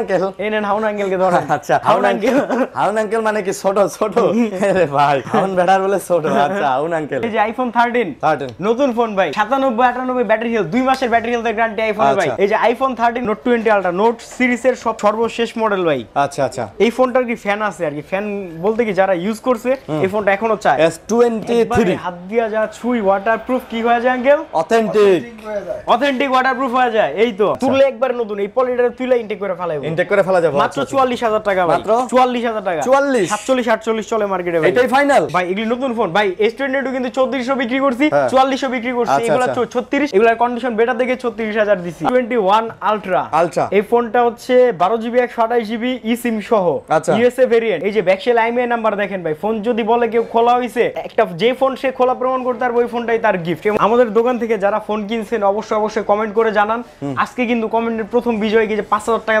Uncle হাউন uncle এই আচ্ছা, হাউন uncle কে ধরেন আচ্ছা হাউন আঙ্কেল হাউন আঙ্কেল মানে কি ছোট ছোট আরে ভাই হাউন বেড়ার বলে ছোট আচ্ছা হাউন আঙ্কেল এই যে আইফোন 13 13 নতুন ফোন ভাই 97 98 ব্যাটারি হেলথ 2 মাসের ব্যাটারি হেলথ গ্যারান্টি আইফোন ভাই আচ্ছা। এই যে আইফোন 13 নোট 20 আলট্রা নোট সিরিজের সব সর্বশেষ মডেল ভাই আচ্ছা আচ্ছা এই ফোনটার কি ফ্যান আছে আর কি ফ্যান বলতে কি যারা ইউজ করছে এই ফোনটা এখনো চায় S23 হাত দিয়া যা ছুই ওয়াটারপ্রুফ কি হয়ে যায় আঙ্কেল অথেন্টিক অথেন্টিক ওয়াটারপ্রুফ হয়ে যায় এই তো তুলে একবার নতুন এই পলিডার তুলে ইনটেক করে করে ইনটেক করে ফেলা যাবে মাত্র 44000 আচ্ছা, আচ্ছা। টাকা মাত্র 44000 টাকা 44 47 48 চলে মার্কেটে ভাই এটাই ফাইনাল ভাই এগুলি নতুন ফোন ভাই কিন্তু 3400 বিক্রি করছি 4400 হ্যাঁ। বিক্রি করছি আচ্ছা, এগুলা 36 এগুলার কন্ডিশন দেখে 36000 দিছি 21 আলট্রা আলট্রা এই ফোনটা হচ্ছে সহ ইউএসএ ভেরিয়েন্ট এই যে ব্যাকশেল আইএমআই নাম্বার দেখেন ভাই ফোন যদি বলে কেউ খোলা হইছে একটা যে ফোন সে খোলা প্রমাণ করতে পারবে ওই ফোনটাই তার গিফট আমাদের দোকান থেকে যারা ফোন কিনছেন অবশ্যই অবশ্যই কমেন্ট করে জানান আজকে কিন্তু কমেন্টের প্রথম বিজয় গিয়ে 5000 টাকা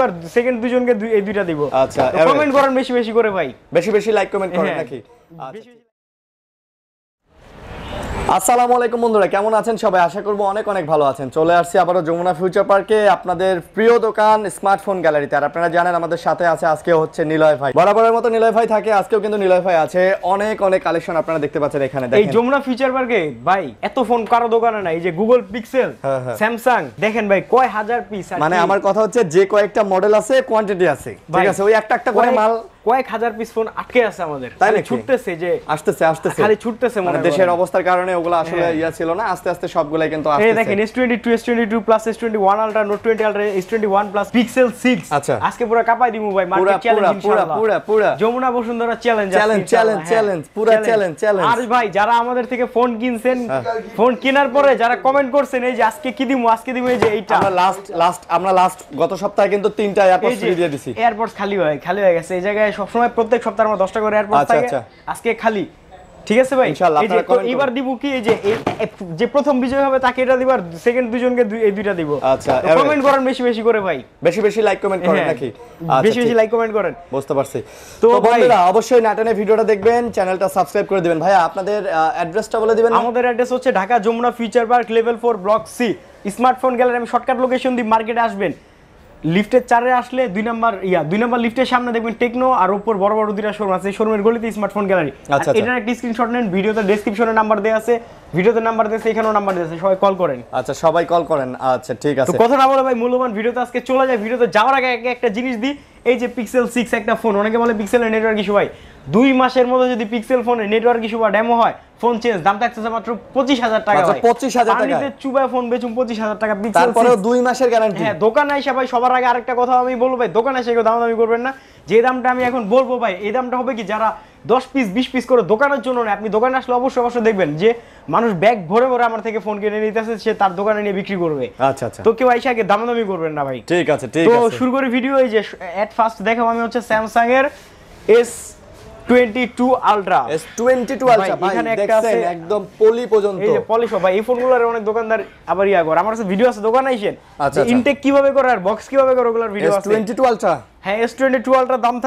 আর সেকেন্ড দুজনকে এই দুইটা দিব আচ্ছা কমেন্ট করেন বেশি বেশি করে ভাই বেশি বেশি লাইক কমেন্ট করেন হ্যাঁ। নাকি আচ্ছা, আসসালামু আলাইকুম বন্ধুরা কেমন আছেন সবাই আশা করবো অনেক অনেক ভালো আছেন চলে আসছি আবারও যমুনা ফিউচার পার্কে আপনাদের প্রিয় দোকান স্মার্টফোন গ্যালারিতে আর আপনারা জানেন আমাদের সাথে আছে আজকে হচ্ছে নিলয় ভাই বরাবরের মতো নিলয় ভাই থাকে আজকেও কিন্তু নিলয় ভাই আছে অনেক অনেক কালেকশন আপনারা দেখতে পাচ্ছেন এখানে এই যমুনা ফিউচার পার্কে ভাই এত ফোন কারো দোকানে নাই যে গুগল পিক্সেল স্যামসাং দেখেন ভাই কয় হাজার পিস মানে আমার কথা হচ্ছে যে কয়েকটা মডেল আছে কোয়ান্টিটি আছে ঠিক আছে ওই একটা একটা করে মাল কয়েক হাজার পিস ফোন আটকে আছে আমাদের তাই না ছুটতেছে যে আসতেছে আসতেছে খালি ছুটতেছে মানে দেশের অবস্থার কারণে ওগুলো আসলে হ্যাঁ। ইয়া ছিল না আস্তে আস্তে সবগুলাই কিন্তু আসছে এই দেখেন S22 S22 Plus S21 Ultra Note 20 Ultra S21 Plus Pixel 6 আচ্ছা আজকে পুরো কাপাই দিমু ভাই মার্কেট চ্যালেঞ্জ পুরো পুরো পুরো Jamuna Bashundhara challenge challenge challenge challenge পুরো চ্যালেঞ্জ চ্যালেঞ্জ আর ভাই যারা আমাদের থেকে ফোন কিনছেন ফোন হ্যাঁ। কেনার পরে যারা কমেন্ট করছেন এই যে আজকে কি দিমু আজকে দিমু এই যে এইটা আমরা লাস্ট লাস্ট আমরা লাস্ট গত সপ্তাহে কিন্তু তিনটা এয়ারপডস ফ্রি দিয়ে দিছি এয়ারপডস খালি হয় খালি হয়ে গেছে এই জায়গায় সবসময় প্রত্যেক সপ্তাহে আমার দশটা করে এয়ারপোর্ট আচ্ছা, থাকে আচ্ছা। আজকে খালি ঠিক আছে ভাই এবার দিব কি এই যে যে প্রথম বিজয় হবে তাকে এটা দিবার সেকেন্ড দুইজনকে এই দুইটা দিব আচ্ছা কমেন্ট করেন বেশি বেশি করে ভাই বেশি বেশি লাইক কমেন্ট করেন হ্যাঁ, নাকি বেশি আচ্ছা, বেশি লাইক কমেন্ট করেন বুঝতে পারছি তো বন্ধুরা অবশ্যই নাটানে ভিডিওটা দেখবেন চ্যানেলটা সাবস্ক্রাইব করে দিবেন ভাই আপনাদের অ্যাড্রেসটা বলে দিবেন আমাদের অ্যাড্রেস হচ্ছে Dhaka Jamuna future park level 4 block C smartphone gallery আমি শর্টকাট লোকেশন দিই মার্কেটে আসবেন লিফটের চারে আসলে দুই নাম্বার ইয়া দুই নাম্বার লিফটের সামনে দেখবেন টেকনো আর উপর বড় বড় দুইটা শোরুম আছে শোরুমের গলিতে স্মার্টফোন গ্যালারি এটার একটা স্ক্রিনশট নেন ভিডিওতে ডেসক্রিপশনে নাম্বার দেওয়া আছে ভিডিওতে নাম্বার দিয়েছে এখানেও নাম্বার দিয়েছে সবাই কল করেন আচ্ছা সবাই কল করেন আচ্ছা ঠিক আছে কথা না বলে ভাই মূল্যবান ভিডিওতে আজকে চলে যায় ভিডিওতে যাওয়ার আগে একটা জিনিস দিই এই যে পিক্সেল সিক্স একটা ফোন অনেকে বলে পিক্সেলের নেটওয়ার্ক ইস্যু ভাই দুই মাসের মধ্যে যদি পিক্সেল ফোনের নেটওয়ার্ক ইস্যু বা ডেমো হয় ফোন চেঞ্জ দাম থাকতেছে মাত্র পঁচিশ হাজার টাকা পঁচিশ হাজার টাকা চুবায় ফোন বেচুন পঁচিশ হাজার টাকা তারপরে দুই মাসের গ্যারান্টি হ্যাঁ দোকানে এসে ভাই সবার আগে আরেকটা কথা আমি বলবো ভাই দোকানে এসে কেউ দামাদামি করবেন না যে দামটা আমি এখন বলবো ভাই এই দামটা হবে কি যারা দশ পিস বিশ পিস করে দোকানের জন্য না আপনি দোকানে আসলে অবশ্যই অবশ্যই দেখবেন যে মানুষ ব্যাগ ভরে ভরে আমার থেকে ফোন কিনে নিতে আসে সে তার দোকানে নিয়ে বিক্রি করবে আচ্ছা আচ্ছা তো কেউ এসে আগে দামাদামি করবেন না ভাই ঠিক আছে ঠিক আছে তো শুরু করে ভিডিও এই যে অ্যাট ফার্স্ট দেখাবো আমি হচ্ছে স্যামসাং এর এস 22 আলট্রা একদম আচ্ছা, আচ্ছা। হ্যাঁ,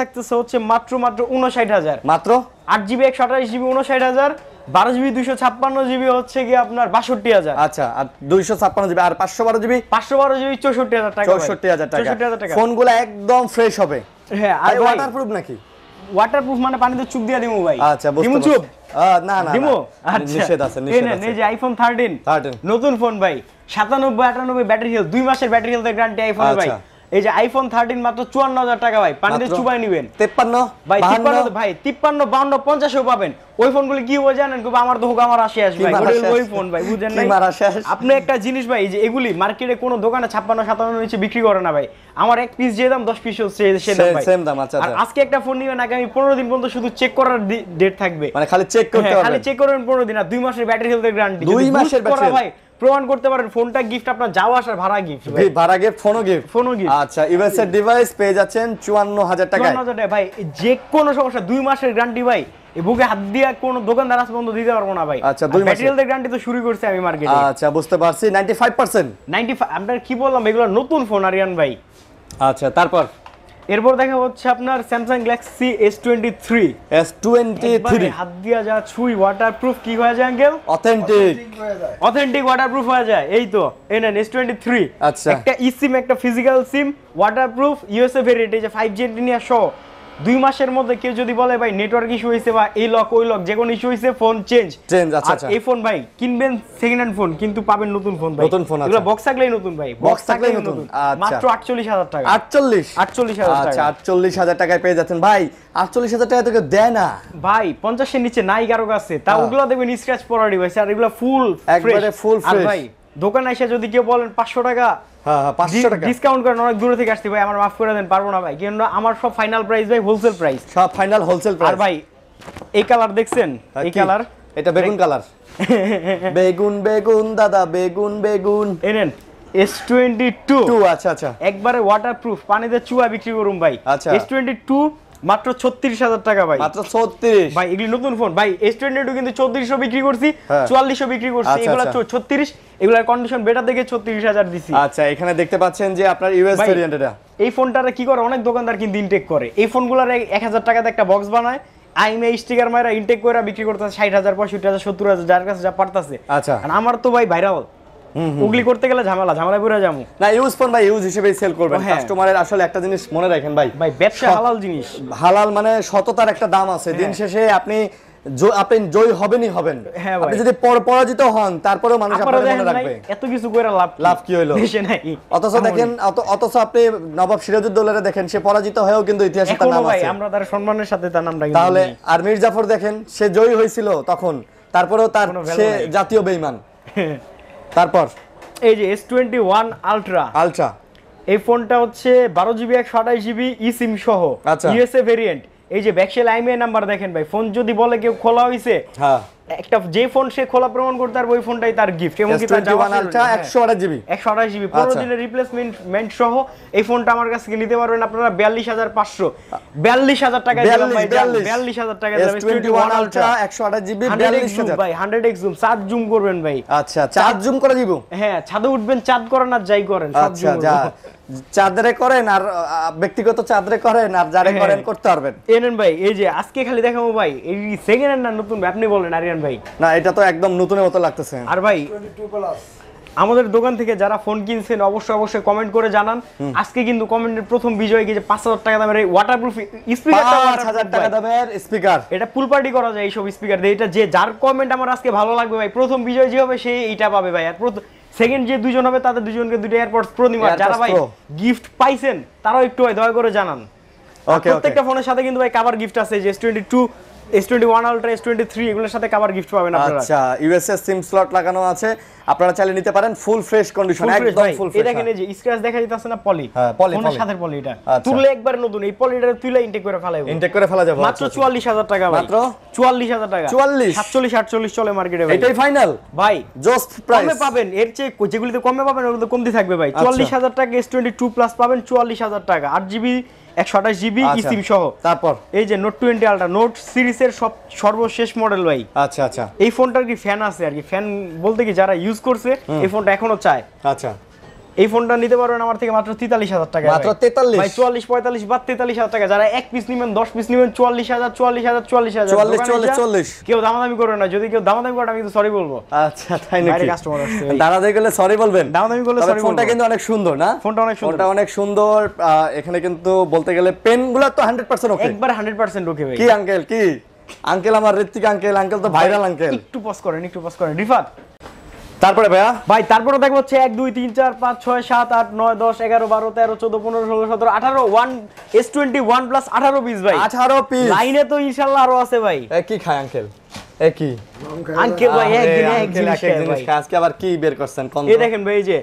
বারো জিবি দুইশো ছাপ্পান্ন জিবি হচ্ছে গিয়ে আপনার বাষট্টি হাজার আচ্ছা আর দুইশো ছাপ্পান্ন জিবি আর পাঁচশো বারো জিবি পাঁচশো বারো জিবি চৌষট্টি হাজার টাকা হাজার টাকা ফোনগুলো একদম ফ্রেশ হবে হ্যাঁ আর নাকি ওয়াটারপ্রুফ মানে পানিতে চুপ দিয়ে দিমু ভাই আচ্ছা দিমু চুপ না না দিমু আচ্ছা নিষেধ আছে নিষেধ আছে এই যে আইফোন 13 13 নতুন ফোন ভাই 97 98 ব্যাটারি হেলথ দুই মাসের ব্যাটারি হেলথ গ্যারান্টি আইফোন ভাই আচ্ছা। এই যে আইফোন থার্টিন মাত্র চুয়ান্ন হাজার টাকা ভাই পানিতে চুবাই নিবেন তেপ্পান্ন ভাই তিপ্পান্ন ভাই তিপ্পান্ন বাউন্ন পঞ্চাশেও পাবেন ওই ফোন গুলি কি হয়ে জানেন খুব আমার তো হোক আমার আসে আসবে ওই ফোন ভাই বুঝেন আপনি একটা জিনিস ভাই যে এগুলি মার্কেটে কোনো দোকানে ছাপ্পান্ন সাতান্ন নিচে বিক্রি করে না ভাই আমার এক পিস যে দাম দশ পিস সে আচ্ছা, আচ্ছা। আজকে একটা ফোন নিবেন আগামী পনেরো দিন পর্যন্ত শুধু চেক করার ডেট থাকবে মানে খালি চেক করতে হ্যাঁ, খালি চেক করবেন পনেরো দিন আর দুই মাসের ব্যাটারি হেলথের গ্যারান্টি দুই মাসের ভাই প্রমাণ করতে পারেন ফোনটা গিফট আপনার যাওয়া আসার ভাড়া গিফট ভাড়া গিফট ফোনও গিফট ফোনও গিফট আচ্ছা ইউএসএ ডিভাইস পেয়ে যাচ্ছেন 54000 টাকায় 54000 টাকা ভাই যে কোনো সমস্যা দুই মাসের গ্যারান্টি ভাই বুকে হাত দিয়ে কোনো দোকানদার আজ পর্যন্ত দিতে পারবো না ভাই আচ্ছা দুই ম্যাটেরিয়াল দের গ্যারান্টি তো শুরু করছি আমি মার্কেটে আচ্ছা বুঝতে পারছি 95% 95 আপনার কি বললাম এগুলো নতুন ফোন আরিয়ান ভাই আচ্ছা তারপর এরপর দেখা হচ্ছে আপনার Samsung Galaxy S twenty three S twenty three হাত দিয়া যা ছুই ওয়াটারপ্রুফ কি হয়ে যায় আঙ্কেল অথেন্টিক অথেন্টিক ওয়াটারপ্রুফ হয়ে যায় এই তো এই নেন এস টোয়েন্টি থ্রি আচ্ছা একটা ই সিম একটা physical SIM waterproof USA variant এই যে ফাইভ জি ইন্ডিয়া দুই মাসের মধ্যে কেউ যদি বলে ভাই নেটওয়ার্ক ইস্যু হয়েছে বা এই লক ওই লক যে কোনো ইস্যু হয়েছে ফোন চেঞ্জ চেঞ্জ আচ্ছা আচ্ছা এই ফোন ভাই কিনবেন সেকেন্ড হ্যান্ড ফোন কিন্তু পাবেন নতুন ফোন ভাই নতুন ফোন আছে এগুলো বক্স আচ্ছা। থাকলেই নতুন ভাই বক্স থাকলেই নতুন আচ্ছা। মাত্র 48000 টাকা 48 48000 আচ্ছা, টাকা আচ্ছা 48000 টাকায় পেয়ে যাচ্ছেন ভাই 48000 টাকা তো কেউ দেয় না ভাই 50 এর নিচে নাই কারো কাছে তা ওগুলো দেখবেন স্ক্র্যাচ পড়া ডিভাইস আর এগুলো ফুল একবারে ফুল ফ্রেশ আর ভাই দোকানে এসে যদি কেউ বলেন পাঁচশো টাকা একবারে ওয়াটার প্রুফ এই কালার দেখছেন হ্যাঁ, এই কালার এটা বেগুন বেগুন দাদা বেগুন বেগুন এনেন আচ্ছা আচ্ছা একবারে ওয়াটারপ্রুফ পানিতে চুয়া বিক্রি করুন ভাই আচ্ছা টু মাত্র ছত্রিশ হাজার টাকা ভাই মাত্র ছত্রিশ ভাই এগুলি নতুন ফোন ভাই এস টোয়েন্টি কিন্তু চৌত্রিশশো বিক্রি করছি হ্যাঁ। চুয়াল্লিশশো বিক্রি করছি আচ্ছা, এগুলো আচ্ছা। ছত্রিশ এগুলোর কন্ডিশন বেটার দেখে ছত্রিশ হাজার দিছি আচ্ছা এখানে দেখতে পাচ্ছেন যে আপনার ইউএস ভেরিয়েন্ট এই ফোনটারে কি করে অনেক দোকানদার কিন্তু ইনটেক করে এই ফোনগুলোর এক হাজার টাকাতে একটা বক্স বানায় আইমে স্টিকার মায়েরা ইনটেক করে বিক্রি করতেছে ষাট হাজার পঁয়ষট্টি হাজার সত্তর হাজার যার কাছে যা পারতাছে আচ্ছা আমার তো ভাই ভাইরাল উগলি করতে গেলে ঝামেলা ঝামেলা পুরো যাবো না ইউজ ফোন ভাই ইউজ হিসেবে সেল করবেন কাস্টমারের হ্যাঁ। আসলে একটা জিনিস মনে রাখেন ভাই ভাই ব্যবসা হালাল জিনিস হালাল মানে সততার একটা দাম আছে দিন হ্যাঁ। শেষে আপনি অথচ দেখেন অথচ আপনি নবাব দেখেন সে পরাজিত হয়েও কিন্তু সম্মানের সাথে তার তাহলে আর দেখেন সে জয়ী হয়েছিল তখন তারপরেও তার সে জাতীয় বেইমান তারপর এই যে S twenty one ultra ultra এই ফোনটা হচ্ছে বারো জিবি একশো আঠাশ জিবি ই সিম সহ ইউএসএ আচ্ছা। ভেরিয়েন্ট এই যে ব্যাকশেল আইমিআই নাম্বার দেখেন ভাই ফোন যদি বলে কেউ খোলা হয়েছে হ্যাঁ একটা যে ফোন সে খোলা প্রমাণ করতে পারবে ওই ফোনটাই তার গিফট এবং কি তার জামা আলট্রা 128 জিবি 128 জিবি দিনের রিপ্লেসমেন্ট সহ এই ফোনটা আমার কাছ থেকে নিতে পারবেন আপনারা 42500 42000 টাকায় দিলাম ভাই 42000 টাকায় দিলাম আলট্রা 128 জিবি 42000 ভাই জুম 7 জুম করবেন ভাই আচ্ছা 4 জুম করে দিব হ্যাঁ ছাদে উঠবেন চাঁদ করেন আর যাই করেন আচ্ছা জুম চাঁদরে করেন আর ব্যক্তিগত চাঁদরে করেন আর যারে হ্যাঁ। করেন করতে পারবেন এনেন ভাই এই যে আজকে খালি দেখাবো ভাই এই সেকেন্ড হ্যান্ড না নতুন আপনি বলেন আর নিলেন ভাই না এটা তো একদম নতুনের মতো লাগতেছে আর ভাই আমাদের দোকান থেকে যারা ফোন কিনছেন অবশ্যই অবশ্যই কমেন্ট করে জানান আজকে কিন্তু কমেন্টের প্রথম বিজয় গিয়ে পাঁচ হাজার টাকা দামের এই ওয়াটারপ্রুফ স্পিকার পাঁচ হাজার টাকা দামের স্পিকার এটা পুল পার্টি করা যায় এইসব স্পিকার দিয়ে এটা যে যার কমেন্ট আমার আজকে ভালো লাগবে ভাই প্রথম বিজয় যে হবে সেই এইটা পাবে ভাই আর প্রথম সেকেন্ড যে দুজন হবে তাদের দুজনকে দুটো এয়ারপোর্ট প্রো নিবা যারা ভাই গিফট পাইছেন তারাও একটু ভাই দয়া করে জানান প্রত্যেকটা ফোনের সাথে কিন্তু ভাই কাভার গিফট আছে যে S22 S21 Ultra S23 এগুলোর সাথে কভার গিফট পাবেন আপনারা আচ্ছা ইউএসএস সিম স্লট লাগানো আছে আপনারা চাইলে নিতে পারেন ফুল ফ্রেশ কন্ডিশন একদম ফুল ফ্রেশ এটা হ্যাঁ। কেন যে স্ক্র্যাচ দেখা যাইতাছে না পলি হ্যাঁ পলি পলি সাথে পলি এটা আচ্ছা। তুললে একবার নতুন এই পলিটা তুলে ইনটেক করে ফেলা ইনটেক করে ফেলা যাবে মাত্র 44000 আচ্ছা, আচ্ছা। টাকা মাত্র 44000 টাকা 44 47 48 চলে মার্কেটে ভাই এটাই ফাইনাল ভাই জাস্ট প্রাইস কমে পাবেন এর চেয়ে যেগুলিতে কমে পাবেন ওগুলো কমতে থাকবে ভাই 44000 টাকা S22 প্লাস পাবেন 44000 টাকা 8GB একশো আঠাশ জিবি ইসিম আচ্ছা। সহ তারপর এই যে নোট টোয়েন্টি আলট্রা নোট সিরিজের সব সর্বশেষ মডেল ভাই আচ্ছা আচ্ছা এই ফোনটার কি ফ্যান আছে আর কি ফ্যান বলতে কি যারা ইউজ করছে এই ফোনটা এখনো চায় আচ্ছা এই ফোনটা নিতে পারবেন আমার থেকে মাত্র তেতাল্লিশ হাজার টাকা মাত্র তেতাল্লিশ চুয়াল্লিশ পঁয়তাল্লিশ বা তেতাল্লিশ হাজার টাকা যারা এক পিস নেবেন দশ পিস নেবেন চুয়াল্লিশ হাজার চুয়াল্লিশ হাজার চুয়াল্লিশ হাজার চুয়াল্লিশ চুয়াল্লিশ চুয়াল্লিশ কেউ দামাদামি করবে না যদি কেউ দামাদামি করে আমি কিন্তু সরি বলবো আচ্ছা তাই না কাস্টমার আসছে দামাদামি সরি বলবেন দামাদামি করলে সরি ফোনটা কিন্তু অনেক সুন্দর না ফোনটা অনেক সুন্দর ফোনটা অনেক সুন্দর এখানে কিন্তু বলতে গেলে পেন গুলো তো হান্ড্রেড পার্সেন্ট ওকে একবার হান্ড্রেড পার্সেন্ট ওকে কি আঙ্কেল কি আঙ্কেল আমার ঋত্বিক আঙ্কেল আঙ্কেল তো ভাইরাল আঙ্কেল একটু পজ করেন একটু পজ করেন রিফাত তারপরে ভাইয়া ভাই তারপরে দেখবো হচ্ছে এক দুই তিন চার পাঁচ ছয় সাত আট নয় দশ এগারো বারো তেরো চোদ্দ পনেরো ষোলো সতেরো আঠারো one S twenty one plus আঠারো পিস ভাই আঠারো পিস লাইনে তো ইনশাল্লাহ আরো আছে ভাই কি খায় আঙ্কেল একই আঙ্কেল ভাই একদিন জিনিস খায় আজকে আবার কি বের করছেন কোন এই দেখেন ভাই যে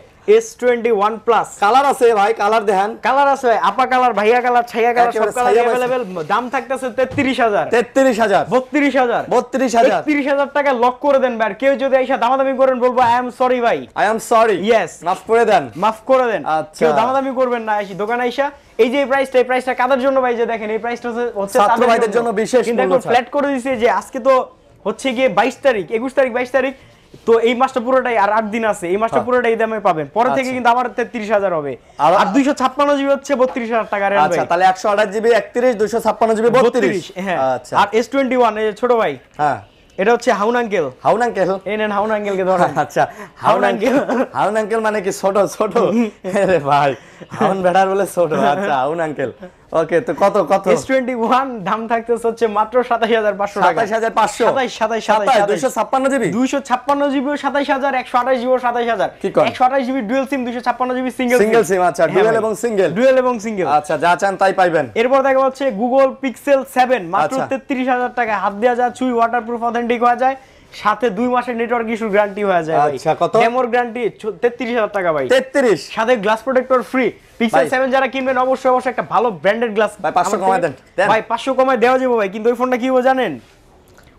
S21 প্লাস কালার আছে ভাই কালার দেখেন কালার আছে আপা কালার ভাইয়া কালার ছাইয়া কালার সব কালার अवेलेबल দাম থাকতেছে 33000 33000 32000 32000 33000 টাকা লক করে দেন ভাই কেউ যদি দামাদামি করেন বলবো আই এম সরি ভাই আই এম সরি ইয়েস মাফ করে দেন মাফ করে দেন আচ্ছা। কেউ দামাদামি করবেন না এসে দোকানে আইসা এই যে প্রাইসটা এই প্রাইসটা কাদের জন্য ভাই যে দেখেন এই প্রাইসটা হচ্ছে ছাত্র ভাইদের জন্য বিশেষ কিন্তু ফ্ল্যাট করে দিয়েছে যে আজকে তো হচ্ছে গিয়ে বাইশ তারিখ একুশ তারিখ বাইশ তারিখ তো এই মাসটা পুরোটাই আর আট দিন আছে এই মাসটা হ্যাঁ। পুরোটাই দামে পাবেন পরে আচ্ছা। থেকে কিন্তু আবার তেত্রিশ হাজার হবে আর দুইশো ছাপ্পান্ন জিবি হচ্ছে বত্রিশ হাজার টাকা আচ্ছা তাহলে একশো আঠাশ জিবি একত্রিশ দুইশো ছাপ্পান্ন জিবি বত্রিশ হ্যাঁ আচ্ছা। আর এস টোয়েন্টি ওয়ান ছোট ভাই হ্যাঁ এটা হচ্ছে হাউন আঙ্কেল হাউন আঙ্কেল এই নেন হাউন আঙ্কেল কে ধরেন আচ্ছা হাউন আঙ্কেল হাউন আঙ্কেল মানে কি ছোট ছোট আরে ভাই হাউন বেড়ার বলে ছোট আচ্ছা হাউন আঙ্কেল ওকে তো কত কত S21 দাম থাকতেছে হচ্ছে মাত্র 27500 টাকা 27500 27 27 256 GB 256 GB 27000 128 GB 27000 128 GB dual SIM 256 GB single single SIM আচ্ছা ডুয়াল হ্যাঁ এবং সিঙ্গেল ডুয়াল এবং সিঙ্গেল আচ্ছা যা চান তাই পাইবেন এরপর দেখা যাচ্ছে Google Pixel 7 মাত্র 33000 আচ্ছা। টাকা হাত দেওয়া যায় চুই ওয়াটারপ্রুফ অথেন্টিক হয়ে যায় সাথে দুই মাসের নেটওয়ার্ক ইস্যু গ্যারান্টি হয়ে যায় আচ্ছা কত মেমোর গ্যারান্টি 33000 টাকা ভাই 33 সাথে গ্লাস প্রোটেক্টর ফ্রি পিক্সেল 7 যারা কিনবেন অবশ্যই অবশ্যই একটা ভালো ব্র্যান্ডেড গ্লাস ভাই 500 কমায় দেন ভাই 500 কমায় দেওয়া যাবে ভাই কিন্তু ওই ফোনটা কি হবে জানেন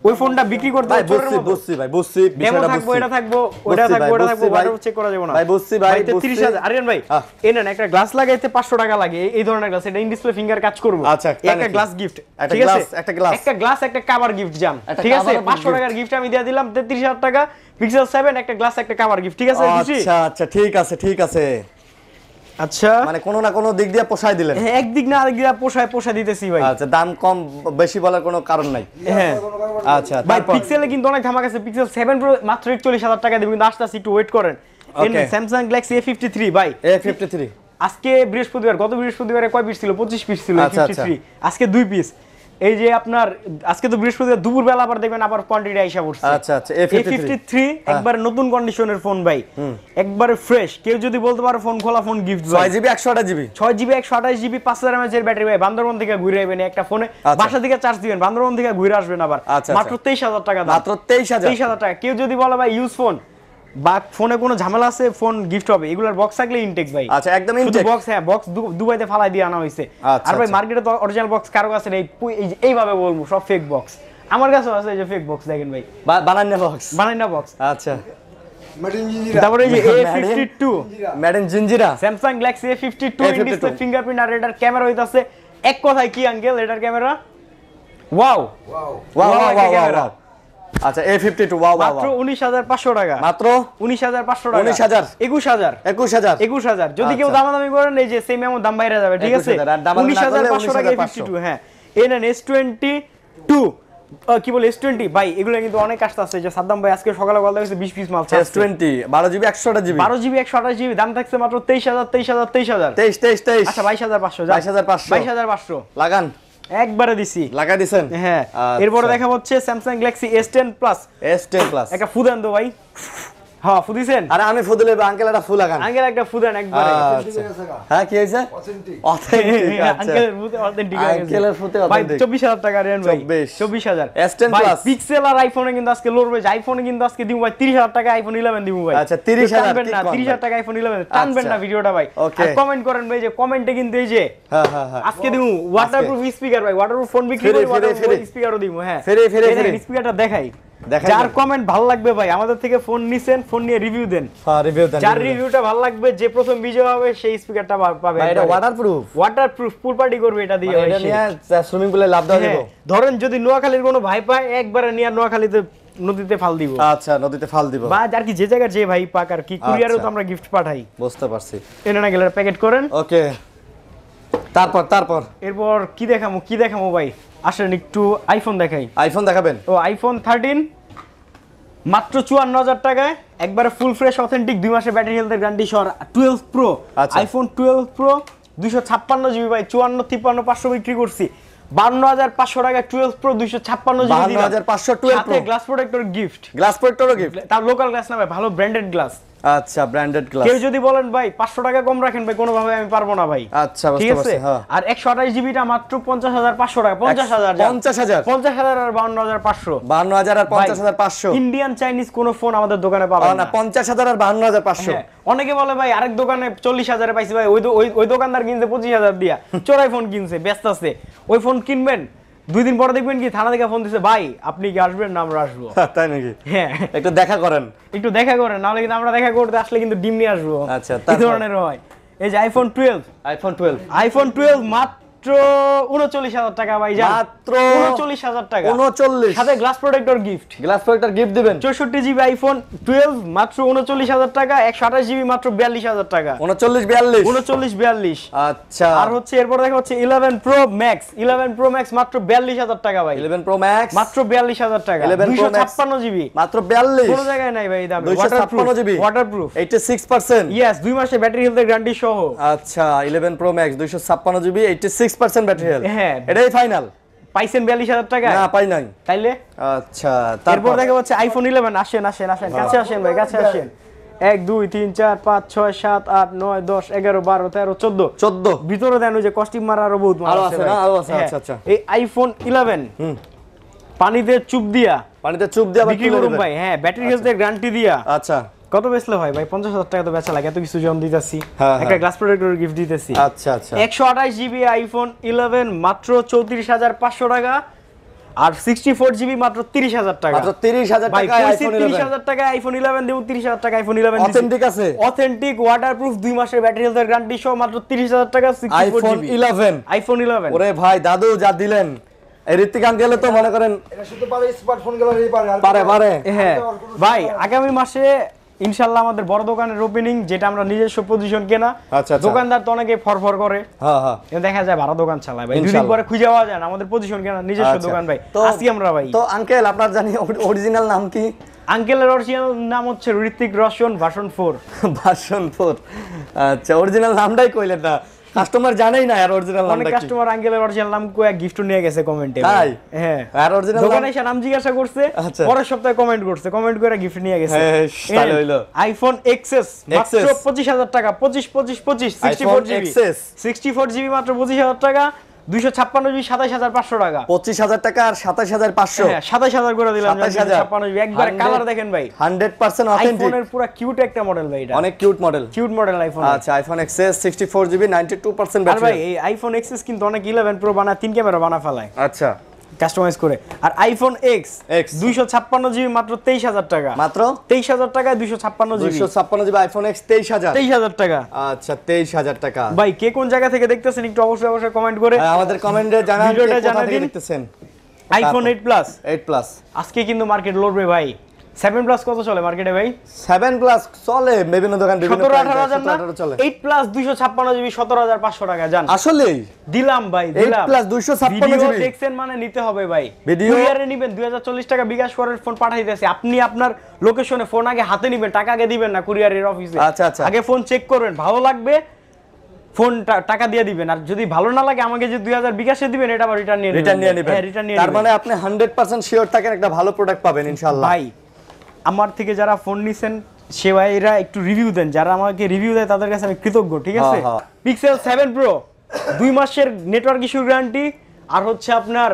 ওই ফোনটা বিক্রি করতে ভাই বুঝছি বুঝছি ভাই বুঝছি বিষয়টা থাকবো এটা থাকবো ওটা থাকবো ওটা থাকবো ওটা চেক করা যাবে না ভাই বুঝছি ভাই 30000 আরিয়ান ভাই এনেন একটা গ্লাস লাগাইতে 500 টাকা লাগে এই ধরনের গ্লাস এটা ইনডিসপ্লে ফিঙ্গার কাজ করবে আচ্ছা একটা গ্লাস গিফট একটা গ্লাস একটা গ্লাস একটা গ্লাস একটা কভার গিফট জাম ঠিক আছে 500 টাকার গিফট আমি দিয়ে দিলাম 33000 টাকা পিক্সেল 7 একটা গ্লাস একটা কভার গিফট ঠিক আছে আচ্ছা আচ্ছা ঠিক আছে ঠিক আছে আচ্ছা মানে কোনো না কোনো দিক দিয়ে পোষায় দিলেন হ্যাঁ, এক দিক না আরেক দিয়ে পোষায় পোষায় দিতেছি ভাই আচ্ছা দাম কম বেশি বলার কোনো কারণ নাই হ্যাঁ আচ্ছা ভাই পিক্সেলে কিন্তু অনেক ধামাক আছে পিক্সেল 7 প্রো মাত্র 41000 টাকা দিবেন কিন্তু আসতে একটু ওয়েট করেন স্যামসাং গ্যালাক্সি A53 ভাই A53 আজকে বৃহস্পতিবার গত বৃহস্পতিবারে কয় পিস ছিল 25 পিস ছিল আচ্ছা, আচ্ছা। A53 আজকে দুই পিস এই যে আপনার আজকে তো বৃহস্পতিবার দুপুর বেলা আবার দেখবেন আবার কোয়ান্টিটি আইসা পড়ছে আচ্ছা আচ্ছা A53 হ্যাঁ। একবার নতুন কন্ডিশনের ফোন ভাই একবার ফ্রেশ কেউ যদি বলতে পারে ফোন খোলা ফোন গিফট ভাই 6GB 128GB 6GB 128GB 5000 mAh এর ব্যাটারি ভাই বান্দরবন থেকে ঘুরে আইবেন একটা ফোনে আচ্ছা। বাসা থেকে চার্জ দিবেন বান্দরবন থেকে ঘুরে আসবেন আবার আচ্ছা, আচ্ছা। মাত্র 23000 টাকা মাত্র 23000 23000 টাকা কেউ যদি বলে ভাই ইউজ ফোন বা ফোনে কোনো ঝামেলা আছে ফোন গিফট হবে এগুলার বক্স থাকলে ইনটেক ভাই আচ্ছা একদম ইনটেক বক্স হ্যাঁ বক্স দুবাইতে ফালাই দিয়ে আনা হয়েছে আচ্ছা, আর ভাই মার্কেটে আচ্ছা। তো অরিজিনাল বক্স কারো কাছে নেই এইভাবে বলবো সব ফেক বক্স আমার কাছে আছে যে ফেক বক্স দেখেন ভাই বানান্না বক্স বানান্না বক্স আচ্ছা তারপরে ম্যাডাম জিঞ্জিরা স্যামসাং ফিঙ্গারপ্রিন্ট আর এটার ক্যামেরা হইতাছে এক কথায় কি আঙ্কেল এটার camera wow wow wow wow আচ্ছা এ ফিফটি টু ওয়াও মাত্র উনিশ হাজার পাঁচশো টাকা মাত্র উনিশ হাজার পাঁচশো টাকা উনিশ হাজার একুশ হাজার একুশ হাজার একুশ হাজার যদি কেউ আচ্ছা। দামাদামি করেন এই যে সেম এমন দাম বাইরে যাবে ঠিক আছে উনিশ হাজার পাঁচশো টাকা ফিফটি টু হ্যাঁ এ নেন এস টোয়েন্টি টু কি বলে এস টোয়েন্টি ভাই এগুলো কিন্তু অনেক আছে যে সাদ্দাম ভাই আজকে সকালে কথা হয়েছে বিশ পিস মাল এস টোয়েন্টি বারো জিবি একশো আঠাশ জিবি বারো জিবি একশো আঠাশ জিবি দাম থাকছে মাত্র তেইশ হাজার তেইশ হাজার তেইশ হাজার তেইশ তেইশ তেইশ আচ্ছা বাইশ হাজার পাঁচশো বাইশ হাজার পাঁচশো বাইশ হাজার পাঁচশো লাগান একবারে দিছি লাগা দিছেন হ্যাঁ আচ্ছা। এরপরে দেখা হচ্ছে Samsung Galaxy S10 plus S10 plus একটা ফুদান দাও ভাই হ্যাঁ ফুদিছেন আরে আমি ফুদলে আঙ্কেল একটা ফুল আঙ্কেল একটা ফুদান আচ্ছা। হ্যাঁ কি হইছে অথেন্টিক আচ্ছা। আঙ্কেলের ফুতে অথেন্টিক ভাই 24000 টাকা রেন ভাই 24000 S10 কিন্তু আজকে লড়বে কিন্তু আজকে ভাই 30000 টাকা আইফোন 11 দিব ভাই আচ্ছা 30000 টাকা 30000 টাকা আইফোন 11 টানবেন না আচ্ছা। ভিডিওটা ভাই আর কমেন্ট করেন ভাই যে কমেন্টে কিন্তু এই যে হ্যাঁ হ্যাঁ হ্যাঁ আজকে দিব ওয়াটারপ্রুফ স্পিকার ভাই ওয়াটারপ্রুফ ফোন বিক্রি করে ওয়াটারপ্রুফ স্পিকারও দিব হ্যাঁ ফেরে ফেরে ফেরে স্পিকারটা দেখাই যার কমেন্ট ভালো লাগবে ভাই আমাদের থেকে ফোন নিছেন ফোন নিয়ে রিভিউ দেন হ্যাঁ রিভিউ দেন যার রিভিউটা ভালো লাগবে যে প্রথম বিজয় হবে সেই স্পিকারটা পাবে এটা ওয়াটারপ্রুফ ওয়াটারপ্রুফ পুল পার্টি করবে এটা দিয়ে এটা নিয়ে সুইমিং পুলে লাভ দেওয়া হ্যাঁ, যাবে ধরেন যদি নোয়াখালীর কোনো ভাই পায় একবারে নিয়ে নোয়াখালীতে নদীতে ফাল দিব আচ্ছা নদীতে ফাল দিব বা যার কি যে জায়গা যে ভাই পাক আর কি কুরিয়ারও তো আচ্ছা। আমরা গিফট পাঠাই বুঝতে পারছি এনে না গেলে প্যাকেট করেন ওকে তারপর তারপর এরপর কি দেখামু কি দেখামু ভাই আসেন একটু আইফোন দেখাই আইফোন দেখাবেন ও আইফোন থার্টিন মাত্র চুয়ান্ন হাজার টাকায় একবারে ফুল ফ্রেশ অথেন্টিক দুই মাসের ব্যাটারি হেলথের গ্যান্ডি সর twelve pro iPhone twelve pro দুইশো ছাপ্পান্ন জিবি ভাই চুয়ান্ন তিপ্পান্ন পাঁচশো বিক্রি করছি বান্ন হাজার পাঁচশো টাকা টুয়েলভ প্রো দুইশো ছাপ্পান্ন জিবি হাজার পাঁচশো twelve glass protector gift glass protector gift তার লোকাল গ্লাস না ভাই ভালো ব্র্যান্ডেড গ্লাস আচ্ছা ব্র্যান্ডেড গ্লাস কেউ যদি বলেন ভাই 500 টাকা কম রাখেন ভাই ভাবে আমি পারবো না ভাই আচ্ছা ঠিক আছে হ্যাঁ। আর 128 জিবিটা মাত্র 50500 টাকা 50000 50000 50000 আর 52500 52000 আর 50500 ইন্ডিয়ান চাইনিজ কোন ফোন আমাদের দোকানে পাবেন না 50000 আর 52500 হ্যাঁ, অনেকে বলে ভাই আরেক দোকানে 40000 এ পাইছি ভাই ওই ওই দোকানদার কিনছে 25000 দিয়া চোরাই ফোন কিনছে ব্যস্ত আছে ওই ফোন কিনবেন দুই দিন পরে দেখবেন কি থানা থেকে ফোন দিছে ভাই আপনি কি আসবেন না আমরা আসবো হ্যাঁ, তাই নাকি হ্যাঁ একটু দেখা করেন একটু দেখা করেন নাহলে কিন্তু আমরা দেখা করতে আসলে কিন্তু ডিম নিয়ে আসবো আচ্ছা এই ধরনের হয় এই যে iPhone twelve iPhone twelve iPhone twelve মাত্র মাত্র উনচল্লিশ হাজার টাকা ভাই মাত্র উনচল্লিশ হাজার টাকা উনচল্লিশ সাথে glass protector gift glass protector gift দিবেন চৌষট্টি জিবি আইফোন টুয়েলভ মাত্র উনচল্লিশ হাজার টাকা একশো আঠাশ জিবি মাত্র বিয়াল্লিশ হাজার টাকা উনচল্লিশ বিয়াল্লিশ উনচল্লিশ বিয়াল্লিশ আচ্ছা আর হচ্ছে এরপর দেখা হচ্ছে eleven pro max eleven pro max মাত্র বিয়াল্লিশ হাজার টাকা ভাই ইলেভেন প্রো ম্যাক্স মাত্র বিয়াল্লিশ হাজার টাকা ইলেভেন দুশো ছাপ্পান্ন জিবি মাত্র বিয়াল্লিশ কোনো জায়গায় নাই ভাই দাম দুশো ছাপ্পান্ন GB waterproof eighty six percent yes দুই মাসে ব্যাটারি হেলথের গ্যারান্টি সহ আচ্ছা ইলেভেন প্রো ম্যাক্স দুইশো ছাপ্পান্ন GB eighty six 100% battery health হ্যাঁ এটাই ফাইনাল পাইছেন 42000 টাকা না পাই নাই তাইলে আচ্ছা তারপর দেখা যাচ্ছে আইফোন 11 আসেন আসেন আসেন কাছে আসেন ভাই কাছে আসেন এক দুই তিন চার পাঁচ ছয় সাত আট নয় দশ এগারো বারো তেরো চোদ্দ চোদ্দ ভিতরে দেন যে কস্টিউম মারা আরো বহুত আরো আছে না হ্যাঁ। আচ্ছা, আচ্ছা এই আইফোন ইলেভেন পানিতে চুপ দিয়া পানিতে চুপ দিয়া বিক্রি করুন ভাই হ্যাঁ ব্যাটারি হেলথ গ্যারান্টি দিয়া আচ্ছা কত বেচলে হয় ভাই পঞ্চাশ হাজার টাকা তো বেচা লাগে এত কিছু জন দিতেছি হ্যাঁ, একটা গ্লাস প্রোটেক্টর গিফট দিতেছি আচ্ছা আচ্ছা একশো আঠাশ জিবি আইফোন ইলেভেন মাত্র চৌত্রিশ হাজার পাঁচশো টাকা আর সিক্সটি ফোর জিবি মাত্র তিরিশ হাজার টাকা মাত্র তিরিশ হাজার টাকা তিরিশ হাজার টাকা আইফোন ইলেভেন দেবো তিরিশ হাজার টাকা আইফোন ইলেভেন অথেন্টিক আছে অথেন্টিক ওয়াটার প্রুফ দুই মাসের ব্যাটারি হেলথের গ্যারান্টি সহ মাত্র তিরিশ হাজার টাকা আইফোন ইলেভেন আইফোন ইলেভেন ওরে ভাই দাদু যা দিলেন মনে করেন হ্যাঁ ভাই আগামী মাসে ইনশাল্লাহ আমাদের বড় দোকানের ওপেনিং যেটা আমরা নিজস্ব পজিশন কেনা আচ্ছা, আচ্ছা। দোকানদার তো অনেকে ফরফর করে হ্যাঁ, হ্যাঁ। দেখা যায় ভাড়া দোকান চালায় ভাই দুদিন পরে খুঁজে পাওয়া যায় আমাদের পজিশন কেনা নিজস্ব আচ্ছা। দোকান ভাই তো আজকে আমরা ভাই তো আঙ্কেল আপনার জানি অরিজিনাল নাম কি আঙ্কেলের অরিজিনাল নাম হচ্ছে ঋত্বিক রোশন ভাষণ ফোর ভাষণ ফোর আচ্ছা অরিজিনাল নামটাই কইলেন না কাস্টমার জানাই না আর অরিজিনাল নামটা কি কাস্টমার আঙ্কেলের অরিজিনাল নাম কোয়া গিফট নিয়ে গেছে কমেন্টে তাই হ্যাঁ আর অরিজিনাল দোকানে এসে নাম জিজ্ঞাসা করছে আচ্ছা। পরের সপ্তাহে কমেন্ট করছে কমেন্ট করে গিফট নিয়ে গেছে হ্যাঁ, হ্যাঁ তাহলে হইলো আইফোন এক্সএস মাত্র 25000 টাকা 25 25 25 64 জিবি এক্সএস 64 জিবি মাত্র 25000 টাকা দুইশো ছাপ্পান্ন জিবি সাতাশ হাজার পাঁচশো টাকা পঁচিশ হাজার টাকা আর সাতাশ হাজার পাঁচশো হ্যাঁ, সাতাশ হাজার করে দিলাম ছাপ্পান্ন জিবি একবার কালার দেখেন কিউট একটা মডেল ভাই অনেক cute model cute model iPhone আচ্ছা iPhone XS sixty four GB ninety two percent ভাই এই আইফোন এক্সএস কিন্তু অনেক ইলেভেন প্রো বানা তিন ক্যামেরা বানা ফেলায় আচ্ছা কাস্টমাইজ করে আর আইফোন এক্স এক্স দুইশো ছাপ্পান্ন জিবি মাত্র তেইশ হাজার টাকা মাত্র তেইশ হাজার টাকায় দুইশো ছাপ্পান্ন জিবি দুইশো ছাপ্পান্ন জিবি আইফোন এক্স তেইশ হাজার তেইশ হাজার টাকা আচ্ছা তেইশ হাজার টাকা ভাই কে কোন জায়গা থেকে দেখতেছেন একটু অবশ্যই অবশ্যই কমেন্ট করে আমাদের কমেন্টে জানান ভিডিওটা জানা দেখতেছেন iPhone eight plus eight plus আজকে কিন্তু মার্কেট লড়বে ভাই 7 প্লাস কত চলে মার্কেটে ভাই 7 প্লাস চলে বিভিন্ন দোকান বিভিন্ন 17 18000 না 8 প্লাস 256 জিবি 17500 টাকা জান আসলে দিলাম ভাই দিলাম 8 প্লাস 256 জিবি ভিডিও দেখছেন মানে নিতে হবে ভাই ভিডিও ইয়ারে নেবেন 2040 টাকা বিকাশ করার ফোন পাঠাই দিয়েছে আপনি আপনার লোকেশনে ফোন আগে হাতে নেবেন টাকা আগে দিবেন না কুরিয়ারের অফিসে আচ্ছা আচ্ছা আগে ফোন চেক করবেন ভালো লাগবে ফোন টাকা দিয়ে দিবেন আর যদি ভালো না লাগে আমাকে যে 2000 বিকাশে দিবেন এটা আবার রিটার্ন নিয়ে নেবেন রিটার্ন হ্যাঁ, নিয়ে নেবেন তার মানে আপনি 100% শিওর থাকেন একটা ভালো প্রোডাক্ট পাবেন ইনশাআল্লাহ ভাই আমার থেকে যারা ফোন নিছেন সেবাইরা একটু রিভিউ দেন যারা আমাকে রিভিউ দেয় তাদের কাছে আমি কৃতজ্ঞ ঠিক আছে পিক্সেল সেভেন প্রো দুই মাসের নেটওয়ার্ক ইস্যু গ্যারান্টি আর হচ্ছে আপনার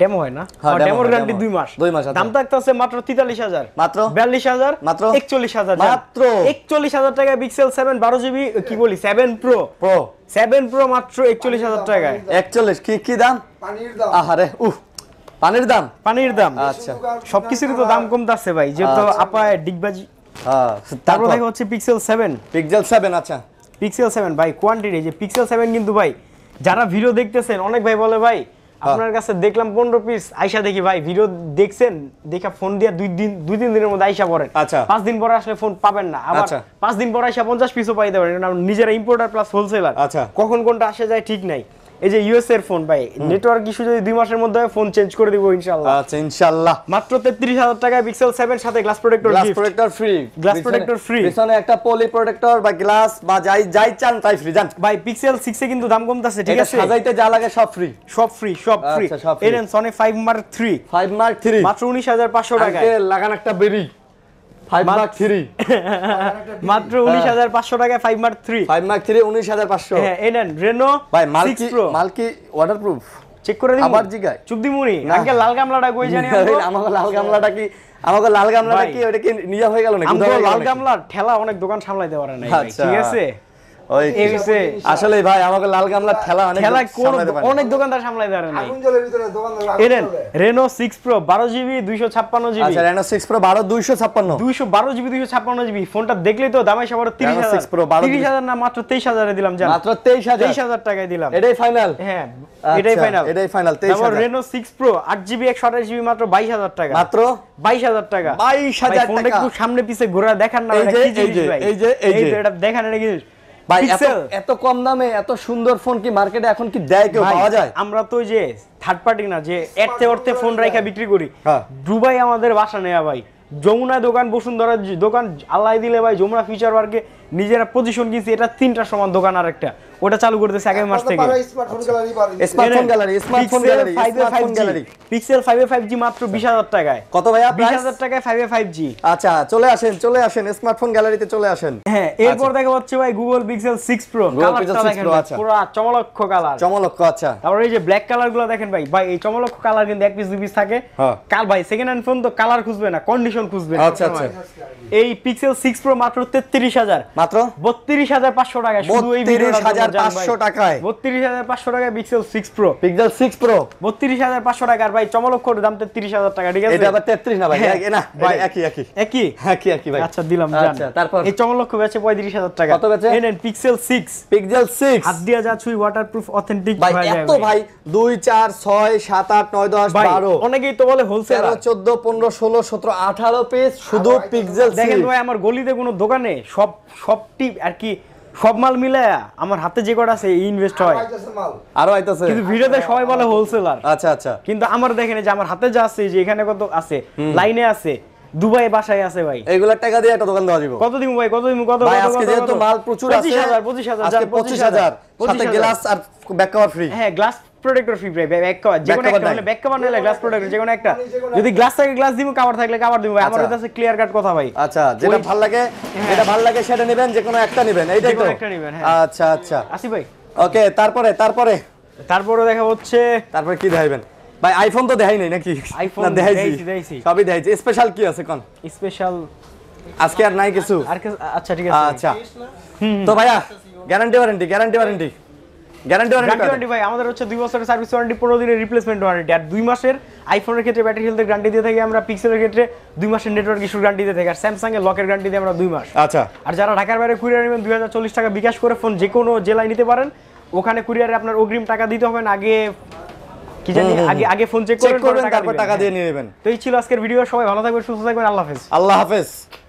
ডেমো হয় না ডেমোর গ্যারান্টি দুই মাস দুই মাস দাম থাকতে আছে মাত্র তেতাল্লিশ হাজার মাত্র বিয়াল্লিশ হাজার মাত্র একচল্লিশ হাজার মাত্র একচল্লিশ হাজার টাকায় পিক্সেল সেভেন বারো জিবি কি বলি seven pro pro seven pro মাত্র একচল্লিশ হাজার টাকায় একচল্লিশ কি কি দাম পানির দাম আহারে উহ পানির দাম পানির দাম আচ্ছা সবকিছুরই তো দাম কমতাছে ভাই যেহেতু আচ্ছা। আপায় ডিগবাজি হ্যাঁ তারপর দেখা হচ্ছে পিক্সেল 7 পিক্সেল 7 আচ্ছা পিক্সেল 7 ভাই কোয়ান্টিটি যে পিক্সেল 7 কিন্তু ভাই যারা ভিডিও দেখতেছেন অনেক ভাই বলে ভাই হ্যাঁ। আপনার কাছে দেখলাম পনেরো পিস আইসা দেখি ভাই ভিডিও দেখছেন দেখা ফোন দিয়ে দুই দিন দুই তিন দিনের মধ্যে আইসা পড়েন আচ্ছা পাঁচ দিন পরে আসলে ফোন পাবেন না আবার আচ্ছা। পাঁচ দিন পরে আইসা পঞ্চাশ পিসও পাইতে পারেন নিজেরা ইম্পোর্টার প্লাস হোলসেলার আচ্ছা কখন কোনটা আসে যায় ঠিক নাই এই যে ইউএস এর ফোন ভাই নেটওয়ার্ক ইস্যু যদি দুই মাসের মধ্যে ফোন চেঞ্জ করে দিব ইনশাআল্লাহ আচ্ছা ইনশাআল্লাহ মাত্র 33000 টাকায় পিক্সেল 7 সাথে glass protector glass protector free glass protector free পিছনে একটা পলি প্রোটেক্টর বা গ্লাস বা যাই যাই চান তাই ফ্রি জান ভাই পিক্সেল 6 এ কিন্তু দাম কমতাছে ঠিক আছে সাজাইতে যা লাগে সব ফ্রি সব ফ্রি সব ফ্রি এরেন সনি 5 মার্ক 3 5 মার্ক 3 মাত্র 19500 টাকায় লাগান একটা বেরি হ্যাঁ। হ্যাঁ, মালকি চেক করে লাল গামলাটা জানি লাল কি লাল কি কি হয়ে লাল গামলা ঠেলা অনেক দোকান সামলাইতে পারে না আচ্ছা। ঠিক আছে আসলে ভাই আমাকে লাল ঠেলা অনেক ঠেলা কোন অনেক দোকানদার সামলাই না এরেন রেনো 6 প্রো 12 জিবি 256 জিবি আচ্ছা রেনো 6 প্রো 12 256 212 জিবি 256 জিবি ফোনটা তো সবার 30000 6 প্রো 12 30000 না মাত্র 23000 এ দিলাম জান মাত্র 23000 23000 টাকায় দিলাম এটাই ফাইনাল হ্যাঁ আচ্ছা, এটাই ফাইনাল এটাই final 23000 Reno 6 pro 8 GB 128 GB মাত্র 22000 টাকা মাত্র 22000 টাকা 22000 টাকা ফোনটা একটু সামনে পিছে ঘোরা দেখান না এই মানে যে এই যে এই যে দেখান এটা ভাই এত কম দামে এত সুন্দর ফোন কি মার্কেটে এখন কি দেয় কেউ পাওয়া যায় আমরা তো যে থার্ড পার্টি না যে এরতে অর্থে ফোন রাইখা বিক্রি করি হ্যাঁ। দুবাই আমাদের বাসা নেয়া ভাই যমুনা দোকান বসুন্ধরা দোকান আল্লাহ দিলে ভাই যমুনা ফিচার পার্কে নিজেরা পজিশন কিনছি এটা তিনটা সমান দোকান আর একটা ওটা চালু করতেছে আগামী মাস থেকে smartphone gallery smartphone gallery smartphone gallery Pixel 5 A 5G মাত্র 20000 আচ্ছা। টাকায় কত ভাইয়া 20000 টাকায় 5 এ 5G আচ্ছা চলে আসেন চলে আসেন স্মার্টফোন গ্যালারিতে চলে আসেন হ্যাঁ আচ্ছা। এরপর দেখা যাচ্ছে ভাই গুগল পিক্সেল 6 প্রো পুরো চমলক্ষ কালার চমলক্ষ আচ্ছা তারপর এই যে ব্ল্যাক কালার গুলো দেখেন ভাই ভাই এই চমলক্ষ কালার কিন্তু এক পিস দুই পিস থাকে হ্যাঁ। কাল ভাই সেকেন্ড হ্যান্ড ফোন তো কালার খুঁজবে না কন্ডিশন খুঁজবে আচ্ছা আচ্ছা এই পিক্সেল 6 প্রো মাত্র 33000 মাত্র বত্রিশ হাজার পাঁচশো টাকা বত্রিশ হাজার পাঁচশো টাকায় বত্রিশ টাকায় Pixel six pro Pixel six pro বত্রিশ হাজার পাঁচশো টাকা আর দাম তেত্রিশ টাকা ঠিক আছে এটা আবার তেত্রিশ না ভাই হ্যাঁ, না ভাই একই একই একই হ্যাঁ, একই একই ভাই আচ্ছা দিলাম আচ্ছা তারপর এই চমলক্ষ বেচে পঁয়ত্রিশ হাজার টাকা কত বেচে এই নেন পিক্সেল সিক্স পিক্সেল সিক্স হাত দিয়া যা ছুই ওয়াটারপ্রুফ অথেন্টিক ভাই এত ভাই দুই চার ছয় সাত আট নয় দশ বারো অনেকেই তো বলে হোলসেল চোদ্দ পনেরো ষোলো সতেরো আঠারো পেজ শুধু পিক্সেল দেখেন ভাই আমার গলিতে কোনো দোকানে সব সবটি আর কি সব মাল মিলায়া আমার হাতে যে কটা আছে ইনভেস্ট হয় আরো আইতাছে কিন্তু ভিডিওতে সবাই বলে হোলসেলার আচ্ছা আচ্ছা কিন্তু আমার দেখেন যে আমার হাতে যা আছে যে এখানে কত আছে লাইনে আছে দুবাই বাসায় আছে ভাই এগুলা টাকা দিয়ে একটা দোকান দেওয়া যাবে কত দিন ভাই কত দিন কত ভাই আজকে যেহেতু মাল প্রচুর আছে 25000 25000 আজকে 25000 সাথে গ্লাস আর ব্যাক কভার ফ্রি হ্যাঁ গ্লাস ফ্রি একটা যদি লাগে হ্যাঁ। যেটা লাগে সেটা যে কোনো একটা হ্যাঁ। আচ্ছা, আচ্ছা। দেখা হচ্ছে তারপরে কি ভাই আইফোন তো নাই নাকি আইফোন সবই স্পেশাল কি আছে স্পেশাল আজকে আর নাই কিছু আর আচ্ছা ঠিক আছে আচ্ছা। তো ভাইয়া গ্যারান্টি ওয়ারেন্টি গ্যারান্টি ওয়ারেন্টি আইফোনের ক্ষেত্রে ব্যাটারি আমরা মাস আচ্ছা। আর যারা টাকা করে ফোন যে কোনো জেলায় নিতে পারেন ওখানে কুরিয়ারে আপনার অগ্রিম টাকা দিতে হবে আগে কি জানি আগে ফোন চেক করবেন টাকা দিয়ে নেবেন তো এই ছিল আজকের ভিডিও সবাই ভালো থাকবেন সুস্থ থাকবেন আল্লাহ হাফেজ আল্লাহ হাফেজ